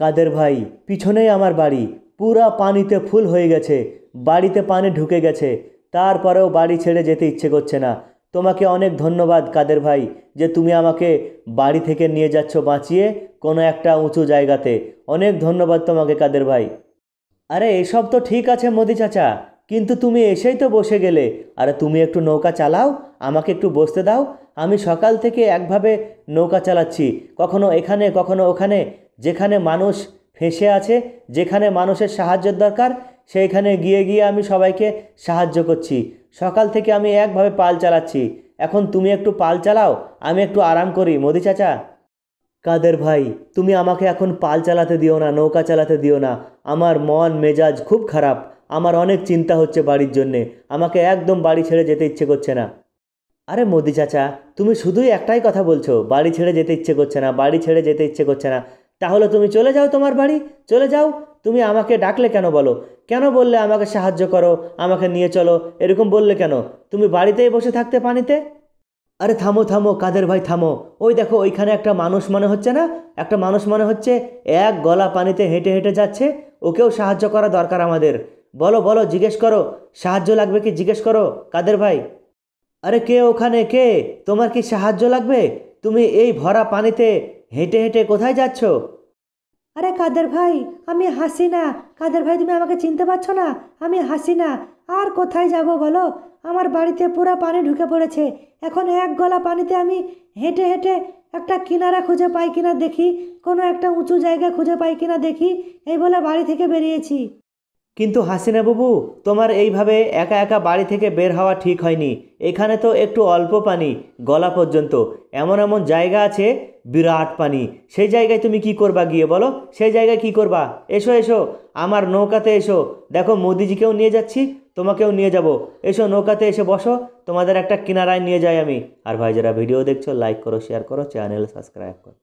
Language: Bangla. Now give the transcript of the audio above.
কাদের ভাই পিছনেই আমার বাড়ি পুরা পানিতে ফুল হয়ে গেছে বাড়িতে পানি ঢুকে গেছে তারপরেও বাড়ি ছেড়ে যেতে ইচ্ছে করছে না তোমাকে অনেক ধন্যবাদ কাদের ভাই যে তুমি আমাকে বাড়ি থেকে নিয়ে যাচ্ছ বাঁচিয়ে কোনো একটা উঁচু জায়গাতে অনেক ধন্যবাদ তোমাকে কাদের ভাই আরে এসব তো ঠিক আছে মোদি চাচা কিন্তু তুমি এসেই তো বসে গেলে আরে তুমি একটু নৌকা চালাও আমাকে একটু বসতে দাও আমি সকাল থেকে একভাবে নৌকা চালাচ্ছি কখনো এখানে কখনো ওখানে যেখানে মানুষ ফেঁসে আছে যেখানে মানুষের সাহায্যের দরকার সেইখানে গিয়ে গিয়ে আমি সবাইকে সাহায্য করছি সকাল থেকে আমি একভাবে পাল চালাচ্ছি এখন তুমি একটু পাল চালাও আমি একটু আরাম করি মোদি চাচা কাদের ভাই তুমি আমাকে এখন পাল চালাতে দিও না নৌকা চালাতে দিও না আমার মন মেজাজ খুব খারাপ আমার অনেক চিন্তা হচ্ছে বাড়ির জন্যে আমাকে একদম বাড়ি ছেড়ে যেতে ইচ্ছে করছে না আরে মোদি চাচা তুমি শুধুই একটাই কথা বলছো বাড়ি ছেড়ে যেতে ইচ্ছে করছে না বাড়ি ছেড়ে যেতে ইচ্ছে করছে না তাহলে তুমি চলে যাও তোমার বাড়ি চলে যাও তুমি আমাকে ডাকলে কেন বলো কেন বললে আমাকে সাহায্য করো আমাকে নিয়ে চলো এরকম বললে কেন তুমি বাড়িতেই বসে থাকতে পানিতে আরে থামো থামো কাদের ভাই থামো ওই দেখো ওইখানে একটা মানুষ মনে হচ্ছে না একটা মানুষ মনে হচ্ছে এক গলা পানিতে হেঁটে হেঁটে যাচ্ছে ওকেও সাহায্য করা দরকার আমাদের বলো বলো জিজ্ঞেস করো সাহায্য লাগবে কি জিজ্ঞেস করো কাদের ভাই আরে কে ওখানে কে তোমার কি সাহায্য লাগবে তুমি এই ভরা পানিতে হেঁটে হেঁটে কোথায় যাচ্ছ আরে কাদের ভাই আমি হাসি না কাদের ভাই তুমি আমাকে চিনতে পারছো না আমি হাসি না আর কোথায় যাব বলো আমার বাড়িতে পুরো পানি ঢুকে পড়েছে এখন এক গলা পানিতে আমি হেঁটে হেঁটে একটা কিনারা খুঁজে পাই কিনা দেখি কোনো একটা উঁচু জায়গা খুঁজে পাই কিনা দেখি এই বলে বাড়ি থেকে বেরিয়েছি কিন্তু হাসিনা বাবু তোমার এইভাবে একা একা বাড়ি থেকে বের হওয়া ঠিক হয়নি এখানে তো একটু অল্প পানি গলা পর্যন্ত এমন এমন জায়গা আছে বিরাট পানি সেই জায়গায় তুমি কি করবা গিয়ে বলো সেই জায়গায় কি করবা এসো এসো আমার নৌকাতে এসো দেখো মোদিজিকেও নিয়ে যাচ্ছি তোমাকেও নিয়ে যাব এসো নৌকাতে এসে বসো তোমাদের একটা কিনারায় নিয়ে যাই আমি আর ভাই যারা ভিডিও দেখছো লাইক করো শেয়ার করো চ্যানেল সাবস্ক্রাইব করো